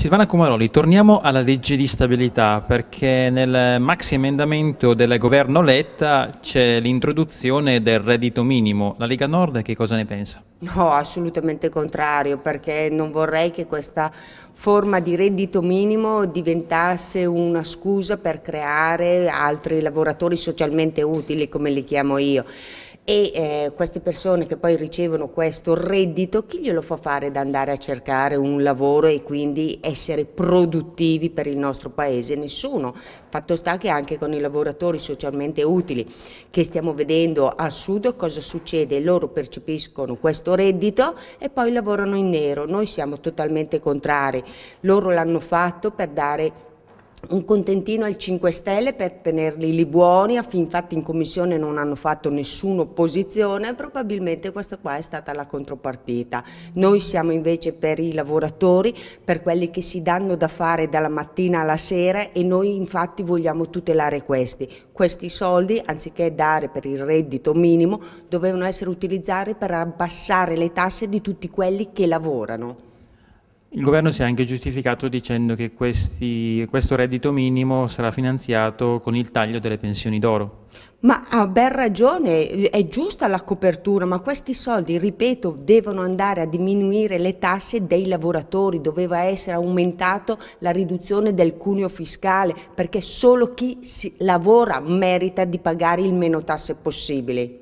Silvana Comaroli, torniamo alla legge di stabilità perché nel maxi emendamento del governo Letta c'è l'introduzione del reddito minimo. La Lega Nord che cosa ne pensa? No, assolutamente contrario perché non vorrei che questa forma di reddito minimo diventasse una scusa per creare altri lavoratori socialmente utili come li chiamo io e eh, queste persone che poi ricevono questo reddito, chi glielo fa fare ad andare a cercare un lavoro e quindi essere produttivi per il nostro paese? Nessuno. Fatto sta che anche con i lavoratori socialmente utili che stiamo vedendo al sud cosa succede? Loro percepiscono questo reddito e poi lavorano in nero. Noi siamo totalmente contrari. Loro l'hanno fatto per dare un contentino al 5 Stelle per tenerli lì buoni, infatti in commissione non hanno fatto nessuna opposizione, probabilmente questa qua è stata la contropartita. Noi siamo invece per i lavoratori, per quelli che si danno da fare dalla mattina alla sera e noi infatti vogliamo tutelare questi. Questi soldi, anziché dare per il reddito minimo, dovevano essere utilizzati per abbassare le tasse di tutti quelli che lavorano. Il governo si è anche giustificato dicendo che questi, questo reddito minimo sarà finanziato con il taglio delle pensioni d'oro. Ma ha ben ragione, è giusta la copertura, ma questi soldi, ripeto, devono andare a diminuire le tasse dei lavoratori, doveva essere aumentata la riduzione del cuneo fiscale, perché solo chi lavora merita di pagare il meno tasse possibili.